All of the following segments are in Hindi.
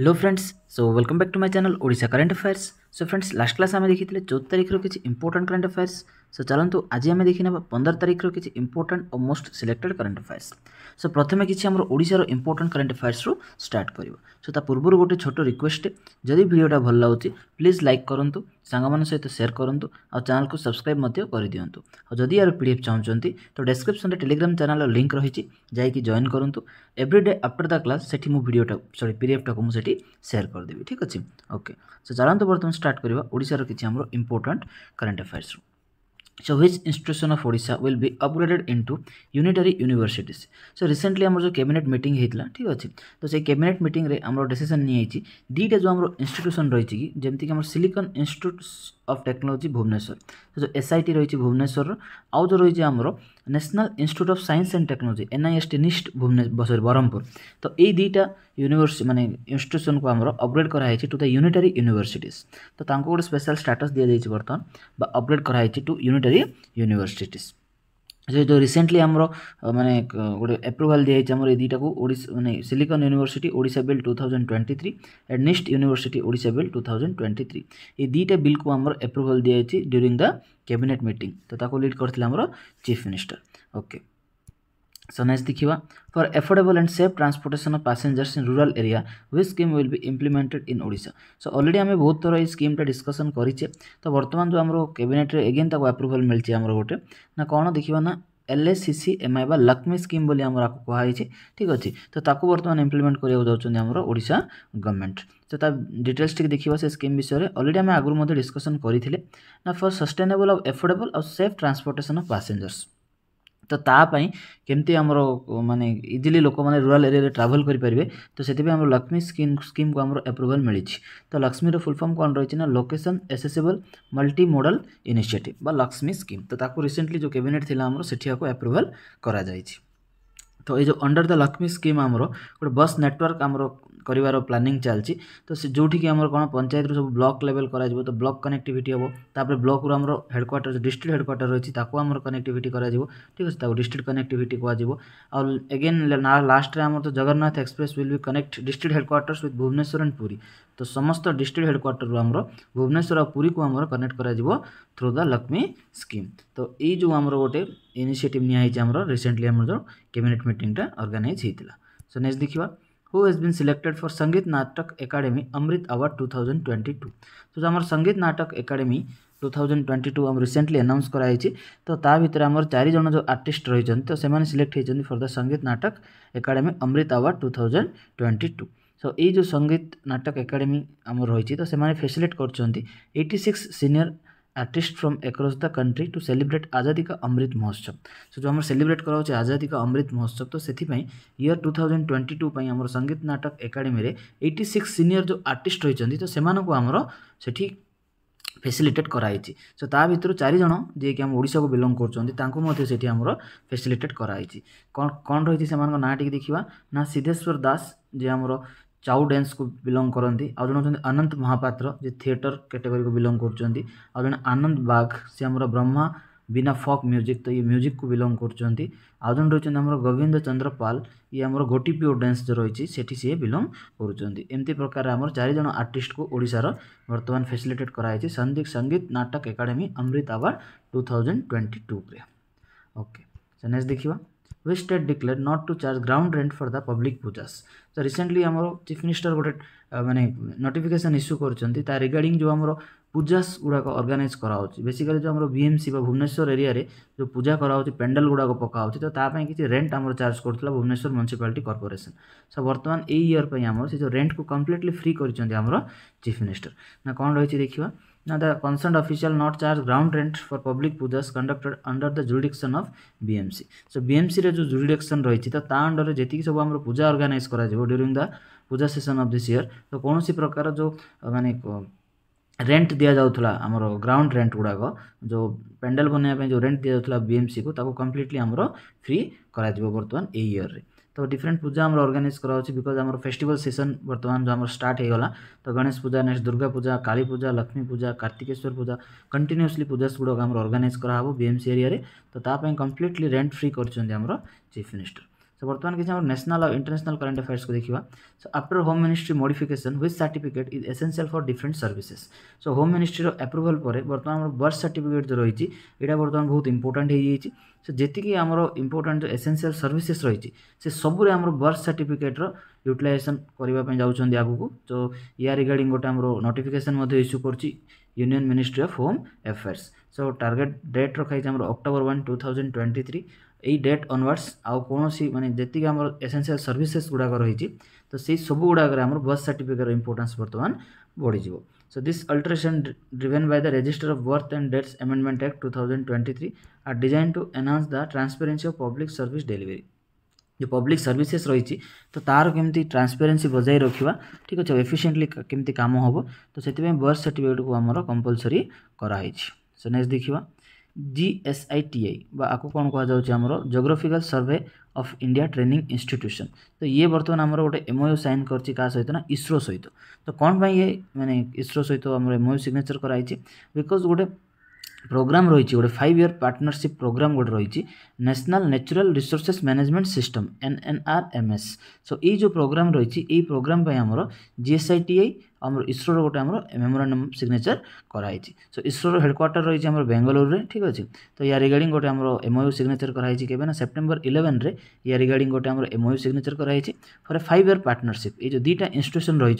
Hello friends so welcome back to my channel Odisha current affairs so friends last class আমি দেখিলে চৌদ্দ তারিখর কিছু ইম্পর্টাট কারেন্ট আফেয়ার্স সো চলতু আজ আমি দেখি নেবা পনের তারিখর কিছু ইম্পর্টাট ও most selected current affairs so প্রথমে কিছু আমার ওড়িশার ইম্পর্টাট কারেন্ট আফেয়ার্সরু স্টার্ট করব সো তা পূর্বর গোটে ছোট রিকোয়েস্ট যদি ভিডিওটা ভাল লাগুচি প্লিজ লাইক করতু ସାଙ୍ଗମାନଙ୍କ ସହିତ ସେୟାର କରନ୍ତୁ ଆଉ ଚ୍ୟାନେଲକୁ ସବସ୍କ୍ରାଇବ୍ ମଧ୍ୟ କରିଦିଅନ୍ତୁ ଆଉ ଯଦି ଏହାର ପି ଡି ଏଫ୍ ଚାହୁଁଛନ୍ତି ତ ଡେସ୍କ୍ରିପ୍ସନ୍ରେ ଟେଲିଗ୍ରାମ୍ ଚ୍ୟାନେଲ୍ର ଲିଙ୍କ୍ ରହିଛି ଯାଇକି ଜଏନ୍ କରନ୍ତୁ ଏଭ୍ରିଡେ ଆଫ୍ଟର୍ ଦ କ୍ଲାସ୍ ସେଠି ମୁଁ ଭିଡ଼ିଓଟାକୁ ସରି ପି ଡି ଏଫ୍ଟାକୁ ମୁଁ ସେଠି ସେୟାର କରିଦେବି କରିଦେବି ଠିକ୍ ଅଛି ଓକେ ସୋ ଚାଲନ୍ତୁ ବର୍ତ୍ତମାନ ଷ୍ଟାର୍ଟ କରିବା ଓଡ଼ିଶାର କିଛି ଆମର ଇମ୍ପୋର୍ଟାଣ୍ଟ କରେଣ୍ଟ ଆଫେୟାର୍ସରୁ So which institution of Odisha will be upgraded into unitary universities? So recently আমার যে ক্যাবিনেট মিটিং হয়েছিল ঠিক আছে তো সেই ক্যাবিনেট মিটিংরে আমার ডিসিশন নিয়েছি দুইটা যে আমার ইনস্টিট্যুশন রয়েছে কি যেমনি আমার Silicon Institute of Technology Bhubaneswar so যে এসআইটি রয়েছে ভুবনেশ্বর আউ যে রয়েছে আমার National Institute of Science and Technology NIST NIST Bhubaneswar sorry Berhampur তো এই দুইটা ইউনিভার্সি মানে ইনস্টিটিউশনকে আমার অপগ্রেড করা হয়েছে টু দ্য ইউনিটারি ইউনিভার্সিটিজ তো তাঁকু গোটে স্পেশাল স্টাটস দিয়ে দিয়েছি বর্তমান বা অপগ্রেড করা হয়েছে টু ইউনিটারি ইউনিভার্সিটিজ ଯେହେତୁ ରିସେଣ୍ଟଲି ଆମର ମାନେ ଗୋଟେ ଆପ୍ରୁଭାଲ୍ ଦିଆଯାଇଛି ଆମର ଏ ଦୁଇଟାକୁ ଓଡ଼ିଶା ମାନେ Silicon University Odisha bill two thousand twenty three and NIST University Odisha bill two thousand twenty three ଏ ଦୁଇଟା ବିଲ୍କୁ ଆମର ଆପ୍ରୁଭାଲ୍ ଦିଆଯାଇଛି ଡ୍ୟୁରିଂ ଦ କ୍ୟାବିନେଟ୍ ମିଟିଂ ତ ତାକୁ ଲିଡ୍ କରିଥିଲେ ଆମର chief minister okay So next dekhiba for affordable and safe transportation of passengers in rural area which scheme will be implemented in Odisha. So already हमें बहुत तरह इस स्कीम टा डिस्कशन करीचे तो वर्तमान जो हमरो कैबिनेट रे अगेन ताको अप्रूवल मिलचे हमरो गोटे ना कोन देखिबा ना L S C C M I বা লক্ষ্মী স্কিম বলে আমার কুহছে ঠিক আছে তো তাকে বর্তমানে ইমপ্লিমেন্ট করা যাচ্ছেন আমার ওড়শা গভর্নমেন্ট তো তা ডিটেলস টিকে দেখবা সে স্কিম বিষয়ে অলরেডি আমি আগুন মধ্যে ডিসকসন করে না ফর সস্টেনেবল আউ এফোর্ডেবল আউ সেফ ট্রান্সপোর্টেসন অফ প্যাসেঞ্জর্স ତ ତା ପାଇଁ କେମିତି ଆମର ମାନେ ଇଜିଲି ଲୋକମାନେ ରୁରାଲ୍ ଏରିଆରେ ଟ୍ରାଭେଲ୍ କରିପାରିବେ ତ ସେଥିପାଇଁ ଆମର ଲକ୍ଷ୍ମୀ ସ୍କିମ୍ ସ୍କିମ୍କୁ ଆମର ଆପ୍ରୁଭାଲ୍ ମିଳିଛି ତ ଲକ୍ଷ୍ମୀର ଫୁଲ୍ ଫର୍ମ କ'ଣ ରହିଛି ନା location accessible multi modal initiative ବା ଲକ୍ଷ୍ମୀ ସ୍କିମ୍ ତ ତାକୁ ରିସେଣ୍ଟଲି ଯେଉଁ କ୍ୟାବିନେଟ୍ ଥିଲା ଆମର ସେଠି ଆକୁ ଆପ୍ରୁଭାଲ୍ କରାଯାଇଛି तो ये जो अंडर द लक्ष्मी स्कीम आम गोटे बस नेटवर्क आम कर प्लानिंग चलती तो से जोटी की कौन पंचायत सब ब्लक लेवल कर तो ब्लक कनेक्टिविट हे तापर ब्लक आम हेडक्वाटर डिस्ट्रिक्ट हेडक्वाटर रही आम कनेक्टिविट कर ठीक अच्छे डिस्ट्रिक्ट कनेक्टिविट कगेन लास्ट में आम तो जगन्नाथ एक्सप्रेस विल भी connect district headquarters with Bhubaneswar and Puri तो समस्त डिस्ट्रिक्ट हेडक्वाटर आम भुवनेश्वर और पुरी को आम कनेक्ट कर थ्रू द लक्ष्मी स्कीम तो यही आम गोटे इनिसीएटिव निमर रिसेंटली आम जो कैबिनेट मीटा अर्गानाइज होता सो नेक्स्ट देखा who has been selected for Sangeet Natak Akademi Amrit award two thousand twenty तो Sangeet Natak Akademi 2022 thousand twenty two आम रिसेंटली एनाउन्स कराई तो भितर आम चारज जो आर्टिस्ट रही तो सेने सिलेक्ट होती फर the Sangeet Natak Akademi Amrit award 2022 thousand twenty two so यो संगीत नाटक एकाडेमी आम रही तो फैसिलेट करी six senior artist from across the country to celebrate आज़ादी का अमृत महोत्सव सो जो आम सेलिब्रेट कराचे आज़ादी का अमृत महोत्सव तो से year two thousand twenty two आम Sangeet Natak Akademi eighty six senior जो आर्टिस्ट रही तो से से ଫେସିଲିଟେଟ୍ कराई सो ता ଭିତରୁ ଚାରିଜଣ ଯିଏକି ଆମ ଓଡ଼ିଶାକୁ ବିଲଙ୍ଗ କରୁଛନ୍ତି ତାଙ୍କୁ ମଧ୍ୟ ସେଠି ଆମର ଫେସିଲିଟେଟ୍ କରାଯାଇଛି କ'ଣ କ'ଣ ରହିଛି ସେମାନଙ୍କ ନାଁ ଟିକେ ଦେଖିବା चाउ डैन्स को बिलंग करती आज जो अनंत महापात्र जे थिएटर कैटेगरी को बिलंग कर जे आनंद बाग सी आम ब्रह्मा बिना फक म्यूजिक तो ये म्यूजिक को बिलंग कर आज जो रही आम गोविंद पाल ये आम गोटी प्योर डैन्स जो रही से बिलंग करमती प्रकार आम चारज आर्टिस्ट को ओडार बर्तमान फैसिलिटेट कराई संदिग्ध Sangeet Natak Akademi Amrit award two thousand twenty two okay next देखा which state declared not to charge ground rent for the public pujas so recently amaro chief minister gote মানে নোটিফিকেশন ইস্যু করছেন তা রিগার্ডিং যে আমার পূজাস গুড়াক অর্গানাইজ করা হচ্ছে বেসিক্যালি যে আমার বিএমসি বা ভুবনেশ্বর এরিয়ারে যে পূজা করা হচ্ছে প্যান্ডেল গুড়াক পকা হচ্ছে তো তা কিছু রেন্ট আমার চার্জ করুলা ভুবনেশ্বর মুনিসিপালিটি কর্পোরেশন সো বর্তমান এই ইয়ার পাই আমার সে যে রেন্ট কু কমপ্লিটলি ফ্রি করছেন আমার চিফ মিনিষ্টর না কোণ রয়েছে দেখিবা Now, the concerned official not charge ground rent for public pujas conducted under the jurisdiction of BMC. So, BMC रे जो jurisdiction रही तो ता अंडर जी सब आम पूजा अर्गानाइज कर during the puja season of this year तो कौन प्रकार जो मानते ରେଣ୍ଟ ଦିଆଯାଉଥିଲା ଆମର ଗ୍ରାଉଣ୍ଡ ରେଣ୍ଟ ଗୁଡ଼ାକ जो ପେଣ୍ଡାଲ ବନେଇବା ପାଇଁ ଯେଉଁ ରେଣ୍ଟ ଦିଆଯାଉଥିଲା ବିଏମ୍ସିକୁ ତାକୁ କମ୍ପ୍ଲିଟଲି ଆମର ଫ୍ରି କରାଯିବ ବର୍ତ୍ତମାନ ଏଇ ଇୟର୍ରେ तो डिफरेन्ट पूजा अर्गानाइज कराऊँ बिकज आम फेस्टिवल सीजन बर्तमान जो आम स्टार्ट होगा तो गणेश पूजा नेक्स्ट दुर्गा पूजा काली पूजा लक्ष्मी पूजा कार्तिकेश्वर पूजा कंटिन्यूसली पूजा गुड़क आम अर्गानाइज कराहब बीएमसी एरिया तो कंप्लीटली रेंट फ्री कर चीफ मिनिस्टर सो बर्तमान किसी हम नेशनल और इंटरनेशनल करंट अफेयर्स को देखा so after home ministry modification which certificate is essential for different services so home मिनिस्ट्रीर आप्रुभाल पर बर्तमान बर्थ सार्टिफिकेट जो रही यहाँ बर्तमान बहुत इंपोर्टाट हो सो जी आम इंपोर्टाट एसेनसीआल सर्विसेस रही से सबुरे आम बर्थ सर्टिफिकेट्र ୟୁଟିଲାଇଜେସନ୍ କରିବା ପାଇଁ ଯାଉଛନ୍ତି तो या ୟା गोटे ଗୋଟେ ଆମର ନୋଟିଫିକେସନ୍ ମଧ୍ୟ ଇସ୍ୟୁ କରୁଛି union ministry of home affairs so target date ରଖାଯାଇଛି ଆମର ଅକ୍ଟୋବର ୱାନ୍ ଟୁ ଥାଉଜେଣ୍ଡ এই ଡେଟ୍ ଅନୱାର୍ଡ଼ସ୍ ଆଉ କୌଣସି ମାନେ ଯେତିକି ଆମର ଏସେନ୍ସିଆଲ୍ ସର୍ଭିସେସ୍ ଗୁଡ଼ାକ ରହିଛି ତ ସେଇ ସବୁ ଗୁଡ଼ାକରେ ଆମର ବର୍ଥ ସାର୍ଟିଫିକେଟ୍ର ଇମ୍ପୋର୍ଟାନ୍ସ ବର୍ତ୍ତମାନ ବଢ଼ିଯିବ So this alteration driven by the Register of Birth and Deaths Amendment Act 2023 are designed to enhance the transparency of public service delivery. जो पब्लिक सर्विसेस रही तो तार केमती ट्रांसपेरेन्सी बजाय रखा ठीक अच्छे एफिशिएंटली केमती काम हम तो से बर्थ सर्टिफिकेट को आम कंपलसरी कराई सो नेक्स्ट देखा जीएसआईटीआई बा आपको कौन कहु geographical survey of India training institution तो ये बर्तमान आम गोटे एमओयू सैन कर सहित ना इसरो सहित तो कौन पर ये मैंने इसरो सहित आम एमओयू सिग्नेचर कराई बिकज गोटे प्रोग्राम रही गोटे फाइव इयर पार्टनरशिप प्रोग्राम गोटे रही national natural resources management system NNRMS so এই যে প্রোগ্রাম রয়েছে এই প্রোগ্রাম পাই আমার জিএসআইটিআই आम इस्रोर गोटे आम मेमोरांडम सिग्नेचर कराई सो इस्रोर हेडक्वाटर रही है बेंगालोर में ठीक अच्छे तो या रिगार्ड गोटे आम एम सिग्नेचर कराई के सेप्टेम्बर इलेवेन में या रिगार्ड गोटे आम एम सिग्नेचर कराई for a five year partnership ये दुटा इन्यूशन रही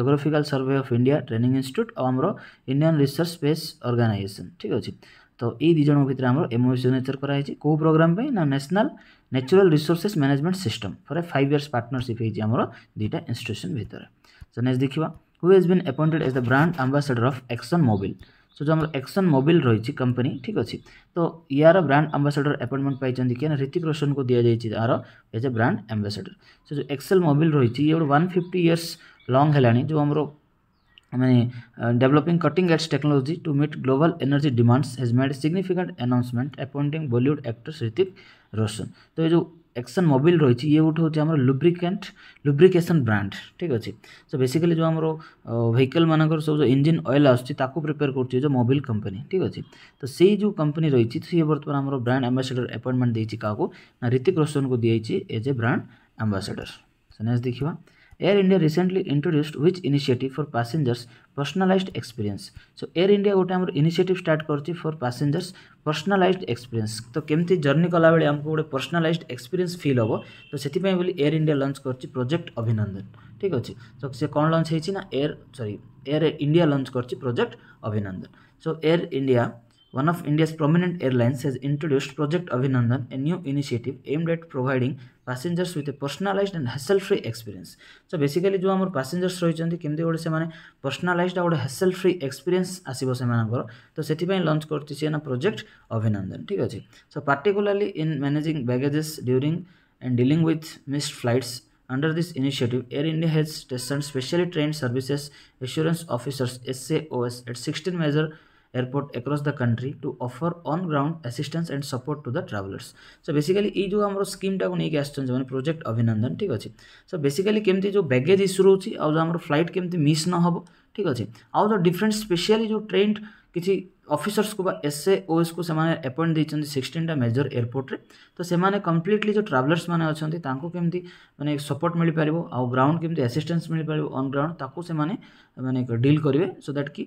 geographical survey of India training institute और आम इंडियान रिसर्च स्पेस अर्गानाइजेसन ठीक अच्छे तो ये दुज भितर आम एम सिग्नेचर कराई कौ प्रोग्राम ना national natural resources management system for a five years partnership होती है दुटा इन्यूशन भितर सो नेक्स्ट देखा who has been appointed as the brand ambassador of Exxon Mobil so ଯେଉଁ ଆମର ଏକ୍ସନ୍ ମୋବିଲ୍ ରହିଛି କମ୍ପାନୀ ଠିକ୍ ଅଛି ତ ୟାର ବ୍ରାଣ୍ଡ ଆମ୍ବାସେଡର୍ ଆପଏଣ୍ଟମେଣ୍ଟ ପାଇଛନ୍ତି କିଏ ନା ରିତିକ ରୋଶନକୁ ଦିଆଯାଇଛି ୟାର ଏଜ୍ ଏ ବ୍ରାଣ୍ଡ ଆମ୍ବାସେଡର୍ ସେ ଯେଉଁ ଏକ୍ସେଲ୍ ମୋବିଲ୍ ରହିଛି ଇଏ ଗୋଟେ ୱାନ୍ ଫିଫ୍ଟି ଇୟର୍ସ ଲଙ୍ଗ୍ ହେଲାଣି ଯେଉଁ ଆମର ମାନେ developing cutting edge technology to meet global energy demands has made significant announcement appointing Bollywood actors Hrithik Roshan ତ ଏ ଯେଉଁ एक्सन मोबिल रही ये गोटे हूँ आम लुब्रिकेट लुब्रिकेसन ब्रांड ठीक अच्छे सो बेसिकली जो आम व्हीकल मानक सब जो इंजिन अएल आसू प्रिपेयर कर मोबिल कंपनी ठीक अच्छे तो से जो कंपनी रही सी बर्तमान आम ब्रांड आम्बासेडर अपॉइंटमेंट देती क्या ना ऋतिक रोशन को दी एज ए ब्रांड आम्बासेडर से नेक्स्ट देखा Air India recently introduced which initiative for passengers personalized experience so air india गोटे आम इनिसीएटिव स्टार्ट करती फर पासेंजर्स पर्सनालाइज्ड एक्सपीरियंस तो कमी जर्नी कला बेले आमको गोटे पर्सनालाइज्ड एक्सपीरियंस फील हम तो से एयर इंडिया लंच कर प्रोजेक्ट अभिनंदन ठीक अच्छे तो सी कौन लंच होना air sorry Air India launch कर project Abhinandan so Air India One of India's prominent airlines has introduced Project Abhinandan, a new initiative aimed at providing passengers with a personalized and hassle-free experience. So basically, जो हमारे passengers रहिଛନ୍ତି केमते से माने personalized और hassle-free experience आसीबो करो, तो सेटी पे लॉन्च करति से ना Project Abhinandan, ठीक है जी? So particularly in managing baggages during and dealing with missed flights, Under this initiative, Air India has stationed specially trained services assurance officers SAOS at 16 major airport across the country to offer on ground assistance and support to the travelers so basically जो हमरो स्कीम टा को नहीं के प्रोजेक्ट अभिनंदन ठीक अच्छे सो बेसिकली केमति जो बैगेज इश्यू रहउछि आज आम हमरो फ्लाइट मिस न हबो ठीक अछि आ जो डिफरेंट स्पेशली जो ट्रेन्ड କିଛି ଅଫିସର୍ସକୁ ବା ଏସ୍ ଏ ଓଏସ୍କୁ ସେମାନେ ଆପଏଣ୍ଟ ଦେଇଛନ୍ତି ସିକ୍ସଟିନ୍ଟା ମେଜର ଏୟାରପୋର୍ଟରେ ତ ସେମାନେ କମ୍ପ୍ଲିଟଲି ଯେଉଁ ଟ୍ରାଭେଲର୍ସ ମାନେ ଅଛନ୍ତି ତାଙ୍କୁ କେମିତି ମାନେ ସପୋର୍ଟ ମିଳିପାରିବ ଆଉ ଗ୍ରାଉଣ୍ଡ କେମିତି ଆସିଷ୍ଟାନ୍ସ ମିଳିପାରିବ ଅନ୍ ଗ୍ରାଉଣ୍ଡ ତାକୁ ସେମାନେ ମାନେ ଡିଲ୍ କରିବେ ସୋ ଦ୍ୟାଟ୍ କି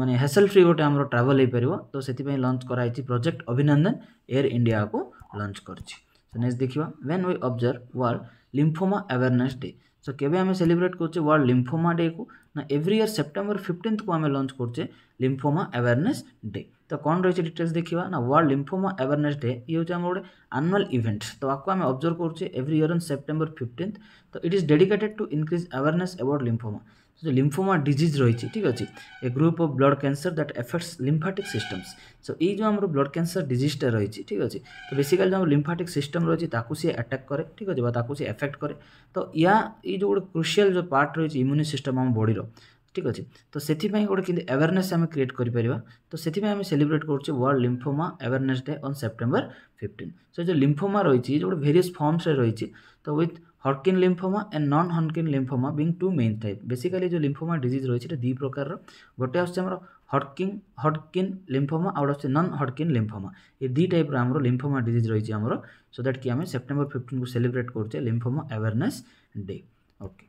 ମାନେ ହାସେଲ୍ ଫ୍ରି ଗୋଟେ ଆମର ଟ୍ରାଭେଲ୍ ହେଇପାରିବ ତ ସେଥିପାଇଁ ଲଞ୍ଚ କରାହେଇଛି ପ୍ରୋଜେକ୍ଟ ଅଭିନନ୍ଦନ ଏୟାର ଇଣ୍ଡିଆକୁ ଲଞ୍ଚ କରିଛି ସୋ ନେକ୍ସଟ ଦେଖିବା when we observe world lymphoma awareness day so କେବେ ଆମେ ସେଲିବ୍ରେଟ୍ କରୁଛେ ୱାର୍ଲଡ ଲିମ୍ଫୋମା ଡେକୁ না এভরি ইয়ার সেপ্টেম্বর ফিফটিন্থকু আমি লঞ্চ করছে লিম্ফোমা অ্যাওয়ারনেস ডে তো কোণ রয়েছে ডিটেলস দেখবা না ওয়ার্ল্ড লিম্ফোমা অ্যাওয়ারনেস ডে ইয়ে হচ্ছে আমার গোটে আনুয়াল ইভেন্ট তো আকু আমি অবজর্ভ করছি every year on September fifteenth তো it is dedicated to increase awareness about lymphoma so lymphoma disease রয়েছে ঠিক আছে a group of blood cancer that affects lymphatic systems so এই যে আমার ব্লড ক্যান্সার ডিজিজটা রয়েছে ঠিক আছে তো বেসিক্যালি যে আমার লিম্ফাটিক সিস্টম রয়েছে তাকে সে অ্যাটাক করে ঠিক আছে বা তাকে সে এফেক্ট করে তো ইয়া এই যে গোটে ক্রুশিয়াল যে পার্ট রয়েছে ইম্যুনি সিস্টম আমার বডির ঠিক আছে তো সেপাই গোটে কিন্তু অ্যাওয়ারনেস আমি ক্রিয়েট করিপারা তো সেপাই আমি সেলিব্রেট করছি world lymphoma awareness day on September fifteen so যে লিম্ফোমা রয়েছে যে গোটে ভেরিয়াস ফর্মসে রয়েছে তো with Hodgkin lymphoma and non Hodgkin lymphoma being two main type basically যে লিম্ফোমা ডিজিজ রয়েছে এটা দুই প্রকারর গোটে আসছে আমার হটকিন হটকিন লিম্ফোমা আউট আসছে নন হটকিন লিম্ফোমা এই দুই টাইপর আমার লিম্ফোমা ডিজিজ রয়েছে আমার সো দ্যাট কি আমি সেপ্টেম্বর ফিফটিন কু সেলিব্রেট করছে lymphoma awareness day okay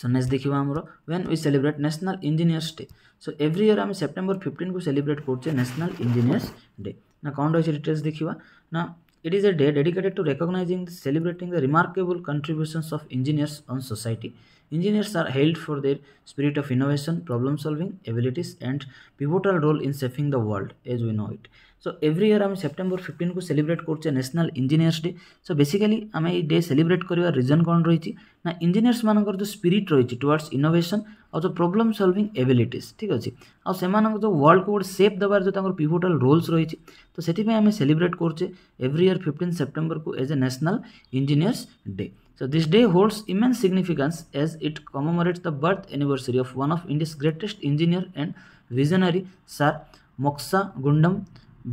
so next देखा आमर when we celebrate national engineers day so every year आम सेप्टेम्बर फिफ्टन को सेलिब्रेट करें न्यासनाल इंजिनियर्स डे ना कौन रही डिटेल्स देखा ना It is a day dedicated to recognizing and celebrating the remarkable contributions of engineers on society. Engineers are hailed for their spirit of innovation, problem solving abilities, and pivotal role in shaping the world as we know it. So every year আমি সেপ্টেম্বর ফিফটিনকু সেলিব্রেট করছে national engineers day so basically আমি এই ডে সেলিব্রেট করার রিজন কোণ রয়েছে না ইঞ্জিনিয়ার্স মানকর যে স্পিরিট রয়েছে টুয়ার্ডস ইনোভেসন ଆଉ ଯେଉଁ ପ୍ରୋବ୍ଲେମ୍ ସଲ୍ଭିଂ ଏବିଲିଟିସ୍ ଠିକ୍ ଅଛି ଆଉ ସେମାନଙ୍କ ଯେଉଁ ୱାର୍ଲଡ଼କୁ ଗୋଟେ ସେପ୍ ଦେବାର ଯେଉଁ ତାଙ୍କର ପିଭୋଟାଲ୍ ରୋଲ୍ସ ରହିଛି ତ ସେଥିପାଇଁ ଆମେ ସେଲିବ୍ରେଟ୍ କରୁଛେ ଏଭ୍ରି ଇୟର୍ ଫିଫ୍ଟିନ୍ ସେପ୍ଟେମ୍ବରକୁ as a national engineers day So this day holds immense significance as it commemorates the birth anniversary of one of India's greatest engineer and visionary, Sir Moksha Gundam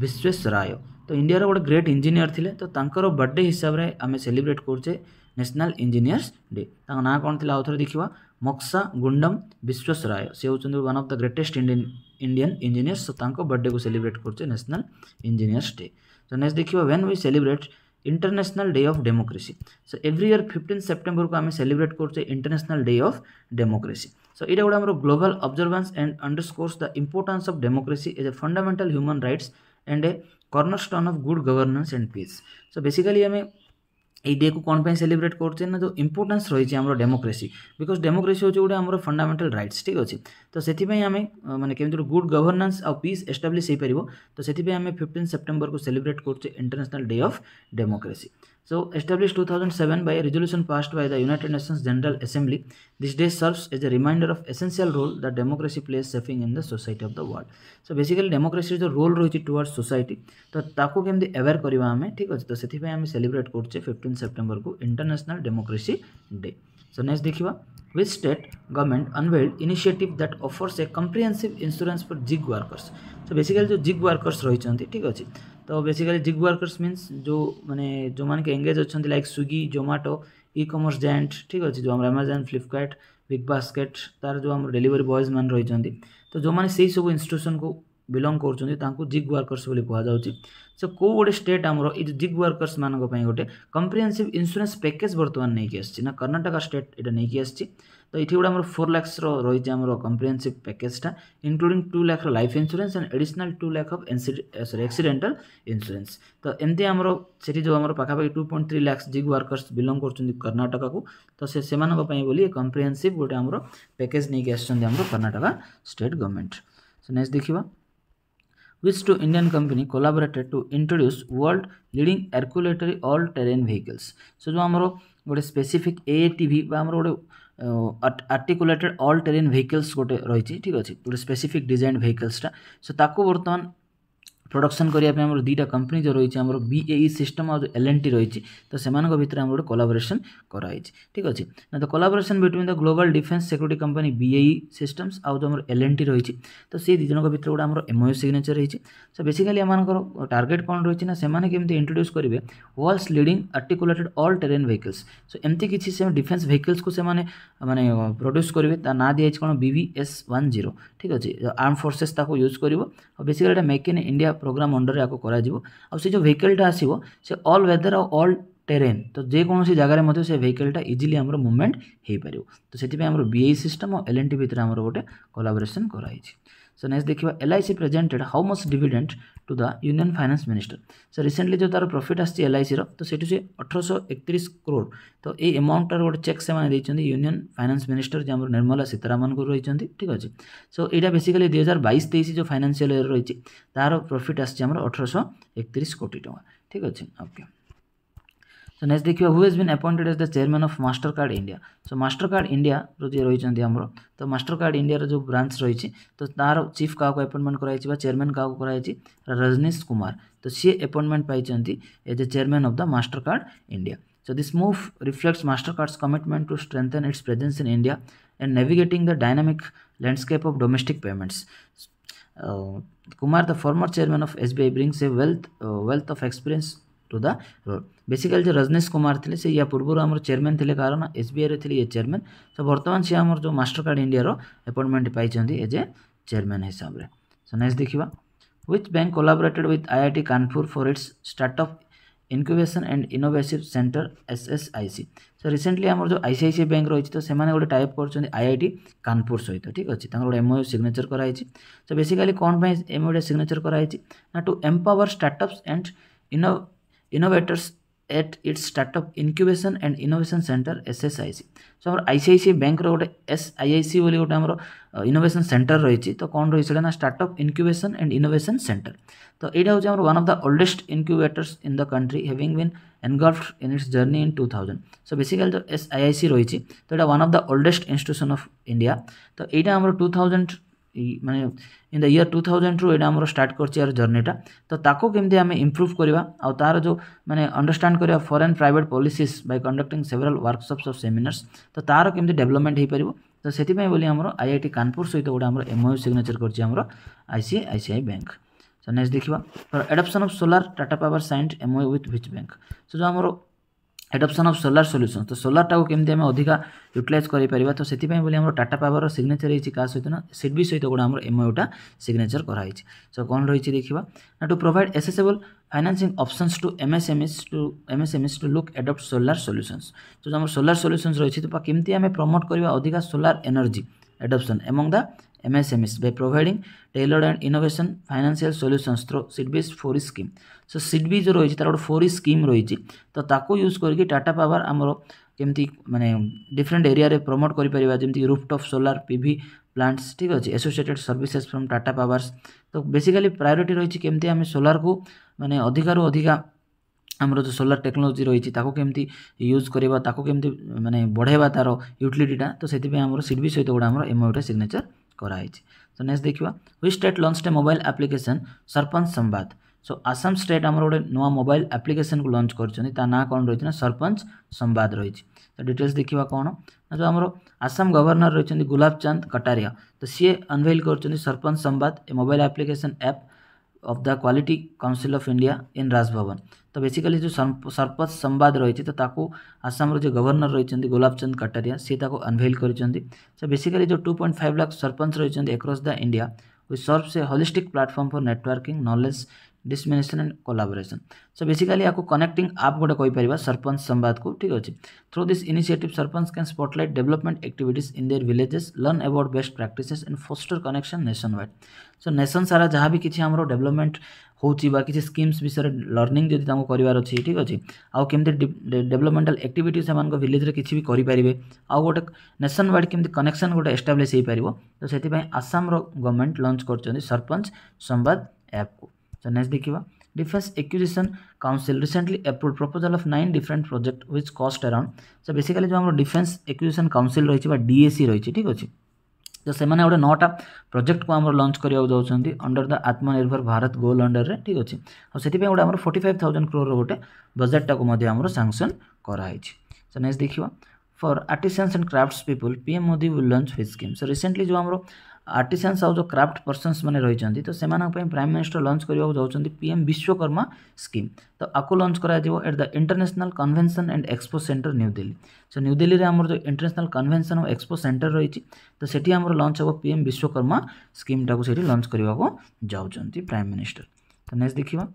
Visvesvaraya तो इंडिया गोटे ग्रेट इंजीनियर थे तो बर्थडे हिसाब से आम सेलिब्रेट करे नेशनल इंजीनियर्स डे ना कौन थी आउ थे देखा मक्सा गुंडम विश्वेश राय से होती one of the greatest Indian Indian engineers तो बर्थडे को सेलिब्रेट करे नेशनल इंजीनियर्स डे तो नेक्स्ट देखा when we celebrate international day of democracy so every year fifteen September को आम सेलिब्रेट करे international day of democracy so यहाँ गोटे global observance and underscores the importance of democracy as a fundamental human rights and a cornerstone of good governance and peace so basically हमें এই ডেকু কোণ পাই সেলিব্রেট করছে না যে ইম্পর্টান্স রয়েছে আমার ডেমোক্রেসি বিকজ ডেমোক্রেসি হচ্ছে গোটে আমার ফন্ডামেন্টাল রাইটস ঠিক আছে তো সেপাই আমি মানে কেমি গোটে গুড গভর্নান্স আউ পিস এস্টাব্লিশ হয়ে পাব তো সেপাই আমি ফিফটিন সেপ্টেম্বরকে সেলিব্রেট করছে international day of democracy So, established 2007 by a resolution passed by the United Nations General Assembly, this day serves as a reminder of essential role that democracy plays shaping in the society of the world. So, basically democracy जो role रही towards society, तो ताको केमती aware करिबा हमें ठीक अछि तो सेथि पे हम सेलिब्रेट करछे 15 सेप्टेम्बर को international democracy day so next देखिबा which state government unveiled initiative that offers a comprehensive insurance for gig workers so basically जो gig workers रहिछन्ति ठीक अछि ତ ବେସିକାଲି ଜିଗ୍ ୱାର୍କର୍ସ ମିନ୍ସ ଯେଉଁ ମାନେ ଯେଉଁମାନେ ଏଙ୍ଗେଜ୍ ଅଛନ୍ତି like Swiggy Zomato e commerce giant ଠିକ୍ ଅଛି ଯେଉଁ ଆମର ଆମାଜନ୍ ଫ୍ଲିପକାର୍ଟ ବିଗ୍ ବାସ୍କେଟ୍ ତା'ର ଯେଉଁ ଆମର ଡେଲିଭରି ବଏଜ୍ମାନେ ରହିଛନ୍ତି ତ ଯେଉଁମାନେ ସେଇ ସବୁ ଇନଷ୍ଟିଟ୍ୟୁସନ୍କୁ ବିଲଙ୍ଗ କରୁଛନ୍ତି ତାଙ୍କୁ ଜିଗ୍ ୱାର୍କର୍ସ ବୋଲି କୁହାଯାଉଛି ସୋ କେଉଁ ଗୋଟେ ଷ୍ଟେଟ୍ ଆମର ଏଇ ଯେଉଁ ଜିଗ୍ ୱାର୍କର୍ସମାନଙ୍କ ପାଇଁ ଗୋଟେ କମ୍ପ୍ରିହେନ୍ସିଭ୍ ଇନ୍ସୁରାନ୍ସ ପ୍ୟାକେଜ୍ ବର୍ତ୍ତମାନ ନେଇକି ଆସିଛି ନା କର୍ଣ୍ଣାଟକ ଷ୍ଟେଟ୍ ଏଇଟା ନେଇକି ଆସିଛି तो ये गोटे फोर लैक्स रही है कंप्रिहेन्सीव पैकेजा include two lakhs life insurance and additional two lakh of sorry accidental insurance तो एमती आम से जो पाखापा two point three lakhs gig workers belong Karnataka को तो से कंप्रिहेन्सीव गोटे आम पैकेज नहीं आम Karnataka state government so next देखा which two Indian company collaborated to introduce world leading articulated all terrain vehicles so जो आम गोटे स्पेसीफिक ए टी आम गोटे ଆର୍ଟିକୁଲେଟେଡ୍ ଅଲ୍ ଟେରିନ୍ ଭେହିକଲ୍ସ ଗୋଟେ ରହିଛି ଠିକ୍ ଅଛି ଗୋଟେ ସ୍ପେସିଫିକ୍ ଡିଜାଇନ୍ ଭେହିକଲ୍ସଟା ସୋ ତାକୁ ବର୍ତ୍ତମାନ প্রডকশন করা আমার দুইটা কোম্পানি যে রয়েছে আমার বিএই সিস্টম আর এল এন টি রয়েছে তো সে ভিতরে আমার গোটে কোলাবোরেসন করা হয়েছে ঠিক আছে না তো collaboration between the global defence security company BAE systems আউ আমার এল এন টি রয়েছে তো সেই দুই জনক ভিতরে গোটে আমার এমওইউ সিগনেচর হয়েছে সো বেসিকালি আমার টার্গেট কোণ রয়েছে না সে কেমি ইন্ট্রোড্ୟୁସ୍ କରିବେ world's leading articulated all terrain vehicles so ଏମିତି କିଛି ସେ ଡିଫେନ୍ସ ଭେହିକଲ୍ସକୁ ସେମାନେ ମାନେ ପ୍ରଡ୍ୟୁସ୍ କରିବେ ତା ନାଁ ଦିଆହେଇଛି କ'ଣ ବିଭିଏସ୍ ୱାନ୍ ଜିରୋ ଠିକ୍ ଅଛି ଆର୍ମ ଫୋର୍ସେସ୍ ତାକୁ ୟୁଜ୍ କରିବ ଆଉ ବେସିକାଲି ଏଇଟା ମେକ୍ ଇନ୍ ଇଣ୍ଡିଆ ପ୍ରୋଗ୍ରାମ୍ ଅଣ୍ଡରରେ ୟାକୁ କରାଯିବ ଆଉ ସେ ଯେଉଁ ଭେହିକଲ୍ଟା ଆସିବ ସେ ଅଲ୍ ୱେଦର୍ ଆଉ ଅଲ୍ ଟେରେନ୍ ତ ଯେକୌଣସି ଜାଗାରେ ମଧ୍ୟ ସେ ଭେହିକଲ୍ଟା ଇଜିଲି ଆମର ମୁଭମେଣ୍ଟ ହୋଇପାରିବ ତ ସେଥିପାଇଁ ଆମର ବିଏଇ ସିଷ୍ଟମ୍ ଆଉ ଏଲ୍ ଏନ୍ ଟି ଭିତରେ ଆମର ଗୋଟେ କୋଲାବରେସନ୍ କରାହେଇଛି सो नेक्स्ट देखा L I C presented how much डिडेड to the union finance minister so recently जो तार प्रफिट आसी एल आई सी तो से अठरश एकतीस करोड़ तो ये एमाउंटार गोटे चेक से यूनियन फाइनान्स मिनिस्टर जो निर्मला सीतारामन को रही ठीक अच्छे सो यहाँ बेसिकाली दुई हजार बैश तेईस जो फाइनान्सीयल इयर रही तार प्रफिट आसी आम अठरश एकतीस कोटी टाँग ठीक अच्छे ओके सो नेक्स्ट देखिए who is been appointed as the chairman of Mastercard India so Mastercard India जी रही आमर तो मास्टर कार्ड इंडिया जो ब्रांच रही तो तार चीफ क्या अपॉइंटमेंट कराई चेयरमैन क्या कराई रजनीश कुमार तो सी अपॉइंटमेंट पाई as a chairman of the Mastercard India so this move reflects Mastercard's commitment to strengthen its presence in India and navigating the dynamic landscape of domestic payments Kumar the former chairman of SBI brings a wealth wealth of experience to the road basically Rajnish Kumar थे सी या पूर्व आम चेयरमैन थे कारण एसबीआई थी ये चेयरमैन तो बर्तमान सी आम जो मास्टर कार्ड इंडिया अपॉइंटमेंट पाई एज ए चेयरमैन हिसाब से सो नेक्स्ट देखा I T Kanpur for its startup for and startup sector S S I C so recently आम जो आईसीआईसी बैंक रही तो से गोटे टाइप कर टी कानपुर सहित ठीक अच्छे गोटे एमओ सिग्नेचर कराई तो बेसिकाली कौन एमओयू सिग्नेचर कराई ना टू एमपावर स्टार्टअप्स एंड इनो innovators at its startup incubation and innovation center ssic so our icic bank ro sic boli gote amro uh, innovation center roichi to kon roichi na startup incubation and innovation center to eida hoche amro one of the oldest incubators in the country having been engulfed in its journey in 2000 so basically the sic roichi to eida one of the oldest institution of india to eida amro 2000 এই মানে in the year two thousand ରୁ ଏଇଟା ଆମର ଷ୍ଟାର୍ଟ କରିଛି ଏହାର ଜର୍ଣ୍ଣିଟା ତ ତାକୁ କେମିତି ଆମେ ଇମ୍ପ୍ରୁଭ୍ କରିବା ଆଉ ତାର ଯେଉଁ ମାନେ ଅଣ୍ଡରଷ୍ଟାଣ୍ଡ କରିବା foreign private policies by conducting several workshops of seminars ତ ତାର କେମିତି ଡେଭଲପମେଣ୍ଟ ହୋଇପାରିବ ତ ସେଥିପାଇଁ ବୋଲି ଆମର ଆଇ ଆଇ ଟି କାନପୁର ସହିତ ଗୋଟେ ଆମର ଏମ୍ଓୟୁ ସିଗ୍ନେଚର୍ କରିଛି ଆମର I C I C I bank so next ଦେଖିବା adoption of solar Tata Power signed MOU with which bank so ଯେଉଁ ଆମର ଆଡ଼ପ୍ସନ୍ ଅଫ୍ ସୋଲାର ସଲ୍ୟୁସନ୍ ତ ସୋଲାରଟାକୁ କେମିତି ଆମେ ଅଧିକା ୟୁଟିଲାଇଜ୍ କରିପାରିବା ତ ସେଥିପାଇଁ ବୋଲି ଆମର ଟାଟା ପାୱାରର ସିଗ୍ନେଚର ହେଇଛି କାହା ସହିତ ନା ସିଡ୍ବି ସହିତ ଗୋଟେ ଆମର ଏମ୍ଓୟୁଟା ସିଗ୍ନେଚର କରାହେଇଛି ସୋ କ'ଣ ରହିଛି ଦେଖିବା ନା to provide accessible financing options to MSMEs to MSMEs to look adopt solar solutions ତ ଆମର ସୋଲାର ସଲ୍ୟୁସନ୍ସ ରହିଛି ତ କେମିତି ଆମେ ପ୍ରମୋଟ୍ କରିବା ଅଧିକା solar energy adoption among the MSMEs by providing tailored and innovation financial solutions through SIDBI's 4E scheme. So SIDBI जो रही तार गोटे 4E scheme रही तो ताको यूज करके टाटा पावर आमर केमती माने डिफरेंट एरिया रे प्रमोट करि परबा जेमती रूफटॉप सोलर पीवी प्लांट्स ठीक अच्छे associated services from Tata Powers तो बेसिकली प्रायोरीटी रही केमती आम सोलार को माने अधिकार अधिका ଆମର ଯେଉଁ ସୋଲାର ଟେକ୍ନୋଲୋଜି ରହିଛି ତାକୁ କେମିତି ୟୁଜ୍ କରିବା ତାକୁ କେମିତି ମାନେ ବଢ଼ାଇବା ତା'ର ୟୁଟିଲିଟିଟା ତ ସେଥିପାଇଁ ଆମର ସିଡ଼ବି ସହିତ ଗୋଟେ ଆମର ଏମ୍ଓୟୁଟା ସିଗ୍ନେଚର୍ କରାଯାଇଛି ତ ନେକ୍ସଟ ଦେଖିବା which state launch a mobile application Sarpanch Samvad so Assam state ଆମର ଗୋଟେ ନୂଆ ମୋବାଇଲ ଆପ୍ଲିକେସନ୍କୁ ଲଞ୍ଚ କରିଛନ୍ତି ତା ନାଁ କ'ଣ ରହିଛି ନା ସରପଞ୍ଚ ସମ୍ବାଦ ରହିଛି ତ ଡିଟେଲ୍ସ ଦେଖିବା କ'ଣ ନା ଯେଉଁ ଆମର ଆସାମ ଗଭର୍ଣ୍ଣର ରହିଛନ୍ତି ଗୁଲାବ ଚାନ୍ଦ କଟାରିଆ ତ ସିଏ ଅନଭେଲ୍ କରିଛନ୍ତି Sarpanch Samvad a mobile application app of the Quality Council of India in Raj Bhavan तो बेसिकली जो सरपत संवाद रही है तो आसाम जो गवर्नर रही गोलाबचंद काटारिया सीता अनभेल कर बेसिकली जो two point five lakh sarpanch रही across the India we serve से holistic platform for networking knowledge dissemination and collaboration so basically আকু কনেক্টিং আপ গোটে কইপারিবা সরপঞ্চ সম্বাদ কু ঠিক আছে through this initiative sarpanch can spotlight development activities in their villages learn about best practices and foster connection nationwide so nation সারা যাহা বি কিছু আমার ডেভেলপমেন্ট হচ্ছে বা কিছু স্কিমস বিষয়ে লর্নিং যদি তাঁকু করবার অছি ঠিক আছে আউ কেমতি ডেভেলপমেন্টাল আক্টিভিটি সেমানক ভিলেজরে কিছু বি করি পারিবে আউ গোটে নেশন ওয়াইড কেমতি কানেকশন গোটে এস্টাবলিশ হই পারিবো তো সেতি পাই আসামর গভর্নমেন্ট লঞ্চ করছেন সরপঞ্চ সম্বাদ অ্যাপ কু So next देखा defence Acquisition Council recently approved proposal of nine different project which cost around so basically जो डिफेन्स Defense काउनसिल रही है DAC रही ठीक अच्छे तो से गोटे नौटा प्रोजेक्ट को आम लंच करा जाऊँच अंडर द आत्मनिर्भर भारत गोल अंडर में ठीक अच्छे और से गोटे आम फाइव थाउजेंड क्रोर गोटे बजेटा टाक सांसन कराई सो नेक्स्ट देखा for artisans and craft people PM Modi will launch his scheme so recently जो आम ଆର୍ଟିସାନ୍ସ ଆଉ ଯେଉଁ କ୍ରାଫ୍ଟ ପର୍ସନ୍ସ ମାନେ ରହିଛନ୍ତି ତ ସେମାନଙ୍କ ପାଇଁ ପ୍ରାଇମ୍ ମିନିଷ୍ଟର ଲଞ୍ଚ କରିବାକୁ ଯାଉଛନ୍ତି ପିଏମ୍ ବିଶ୍ୱକର୍ମା ସ୍କିମ୍ ତ ଆକୁ ଲଞ୍ଚ କରାଯିବ at the international convention and expo centre New Delhi so ନ୍ୟୁଦିଲ୍ଲୀରେ ଆମର ଯେଉଁ ଇଣ୍ଟରନ୍ୟାସନାଲ କନଭେନସନ୍ ଆଉ ଏକ୍ସପୋ ସେଣ୍ଟର ରହିଛି ତ ସେଠି ଆମର ଲଞ୍ଚ ହେବ ପିଏମ୍ ବିଶ୍ୱକର୍ମା ସ୍କିମ୍ଟାକୁ ସେଠି ଲଞ୍ଚ କରିବାକୁ ଯାଉଛନ୍ତି ପ୍ରାଇମ୍ ମିନିଷ୍ଟର ତ ନେକ୍ସଟ ଦେଖିବା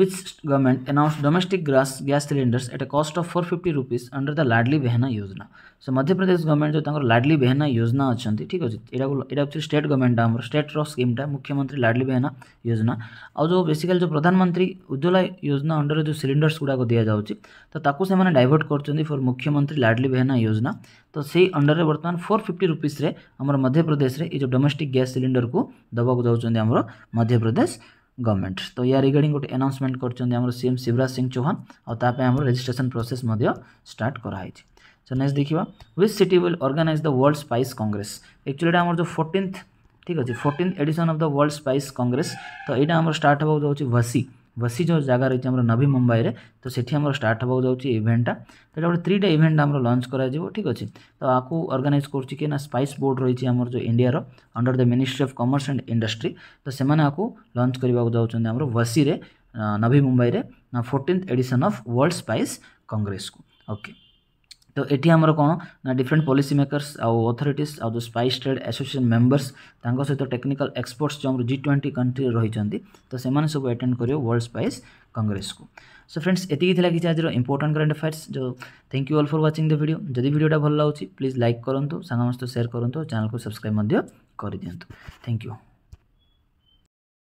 which government announced domestic gas gas cylinders at a cost of 450 rupees under the Ladli Behna Yojana so Madhya Pradesh government जो तांकर लाडली बेहना योजना अछंती ठीक अछि एटा एटा अछि स्टेट गवर्नमेंट हमर स्टेट रो स्कीम टा मुख्यमंत्री लाडली बेहना योजना आ जो बेसिकली जो प्रधानमंत्री उज्ज्वला योजना अंडर जो सिलिंडर्स गुडा को दिया जाउची तो ताकू से माने डाइवर्ट करचंती फॉर मुख्यमंत्री लाडली बेहना योजना तो से अंडर रे वर्तमान 450 रुपीस रे हमर मध्य प्रदेश रे ए जो डोमेस्टिक गैस सिलिंडर को दबा को जाउचंती हमर मध्य प्रदेश गवर्नमेंट तो या रिगार्डिंग गोटे आनाउंसमेंट कर सीएम शिवराज सिंह चौहान और आम रेजिट्रेसन प्रोसेस स्टार्ट कराई सो नेक्स्ट देखा which city will organise the world spice congress actually um जो फोर्टिन्थ ठीक अच्छे fourteenth edition of the world spice congress तो यहाँ स्टार्ट हो जाऊँगी वसी ବସି ଯେଉଁ ଜାଗା ରହିଛି ଆମର ନଭି ମୁମ୍ବାଇରେ ତ ସେଠି ଆମର ଷ୍ଟାର୍ଟ ହେବାକୁ ଯାଉଛି ଇଭେଣ୍ଟଟା ତ ଏଇଟା ଗୋଟେ ଥ୍ରୀଟା ଇଭେଣ୍ଟ ଆମର ଲଞ୍ଚ କରାଯିବ ଠିକ୍ ଅଛି ତ ଆକୁ ଅର୍ଗାନାଇଜ୍ କରୁଛି କି ନା ସ୍ପାଇସ୍ ବୋର୍ଡ଼ ରହିଛି ଆମର ଯେଉଁ ଇଣ୍ଡିଆର under the ministry of commerce and industry ତ ସେମାନେ ଆକୁ ଲଞ୍ଚ କରିବାକୁ ଯାଉଛନ୍ତି ଆମର ବସିରେ ନଭି ମୁମ୍ବାଇରେ fourteenth edition of world spice କଂଗ୍ରେସକୁ ଓକେ তো এটি আমার কোণ না ডিফরেন্ট পলিসি মেকর্স আউ অথরিটিজ আউ যে স্পাইস ট্রেড আসোসিয়েসন মেম্বর্স তাঙ্ক সহিত টেকনিকাল এক্সপর্টস যে আমার জি টোয়েন্টি কন্ট্রি রয়েছেন তো সে সব আটেন্ড করবে ওয়ার্ল্ড স্পাইস কংগ্রেস কু সো ফ্রেন্ডস এটি লা কিছু আজ ইম্পর্টাট কারেন্ট আফেয়ার্স যে thank you all for watching the video যদি ভিডিওটা ভাল লাগুচি প্লিজ লাইক করতু সাংমানিত সেয়ার করতু চ্যানেলকে সবসক্রাইব করে দিও থ্যাংক ইউ